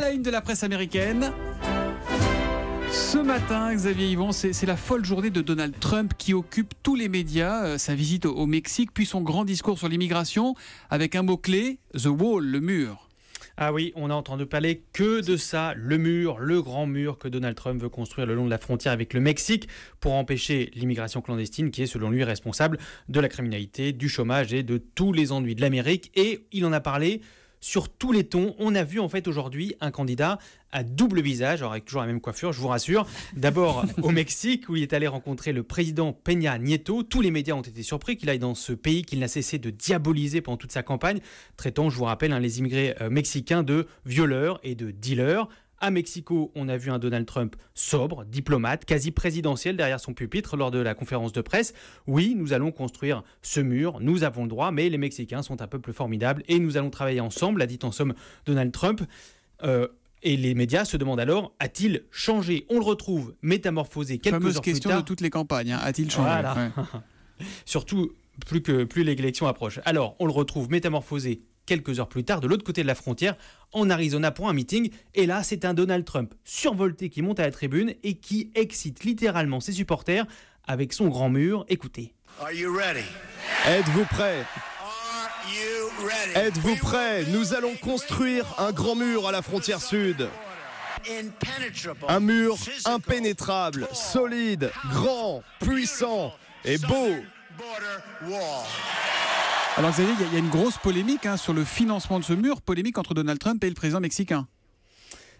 la ligne de la presse américaine. Ce matin, Xavier Yvon, c'est la folle journée de Donald Trump qui occupe tous les médias, euh, sa visite au, Mexique, puis son grand discours sur l'immigration, avec un mot-clé, The Wall, le mur. Ah oui, on a entendu parler que de ça, le mur, le grand mur que Donald Trump veut construire le long de la frontière avec le Mexique pour empêcher l'immigration clandestine qui est selon lui responsable de la criminalité, du chômage et de tous les ennuis de l'Amérique. Et il en a parlé sur tous les tons. On a vu en fait aujourd'hui un candidat à double visage, avec toujours la même coiffure, je vous rassure. D'abord au Mexique, où il est allé rencontrer le président Peña Nieto. Tous les médias ont été surpris qu'il aille dans ce pays qu'il n'a cessé de diaboliser pendant toute sa campagne, traitant, je vous rappelle, hein, les immigrés euh, mexicains de violeurs et de dealers. À Mexico, on a vu un Donald Trump sobre, diplomate, quasi présidentiel derrière son pupitre lors de la conférence de presse. Oui, nous allons construire ce mur, nous avons le droit, mais les Mexicains sont un peuple formidable et nous allons travailler ensemble, a dit en somme Donald Trump. Euh, et les médias se demandent alors, a-t-il changé On le retrouve métamorphosé quelques Fameuse heures de toutes les campagnes, hein. a-t-il changé Surtout plus que plus l'élection approche. Alors, on le retrouve métamorphosé quelques heures plus tard de l'autre côté de la frontière en Arizona pour un meeting. Et là, c'est un Donald Trump survolté qui monte à la tribune et qui excite littéralement ses supporters avec son grand mur. Écoutez. Êtes-vous prêts Êtes-vous prêts Nous allons construire un grand mur à la frontière sud. Un mur impénétrable, solide, grand, puissant et beau. Alors ah ben, Xavier, il y, a une grosse polémique hein, sur le financement de ce mur, polémique entre Donald Trump et le président mexicain.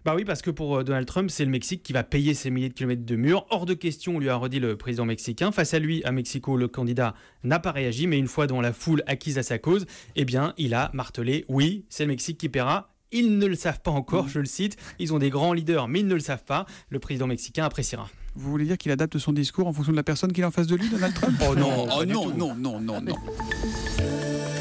Bah oui, parce que pour euh, Donald Trump, c'est le Mexique qui va payer ces milliers de kilomètres de mur. Hors de question, lui a redit le président mexicain. Face à lui, à Mexico, le candidat n'a pas réagi, mais une fois dans la foule acquise à sa cause, eh bien, il a martelé oui, c'est le Mexique qui paiera. Ils ne le savent pas encore, mm. je le cite. Ils ont des grands leaders, mais ils ne le savent pas. Le président mexicain appréciera. Vous voulez dire qu'il adapte son discours en fonction de la personne qu'il est en face de lui, Donald Trump Oh non, oh non, non, non, non, non.